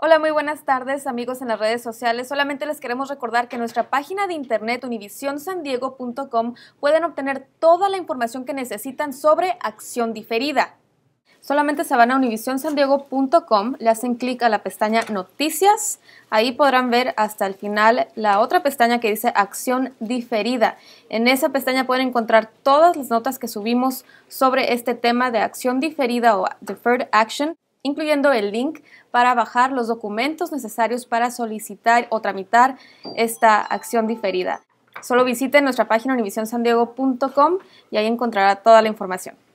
Hola, muy buenas tardes amigos en las redes sociales. Solamente les queremos recordar que en nuestra página de internet univisionsandiego.com pueden obtener toda la información que necesitan sobre acción diferida. Solamente se van a univisionsandiego.com, le hacen clic a la pestaña Noticias, ahí podrán ver hasta el final la otra pestaña que dice Acción diferida. En esa pestaña pueden encontrar todas las notas que subimos sobre este tema de acción diferida o Deferred Action incluyendo el link para bajar los documentos necesarios para solicitar o tramitar esta acción diferida. Solo visite nuestra página univisionsandiego.com y ahí encontrará toda la información.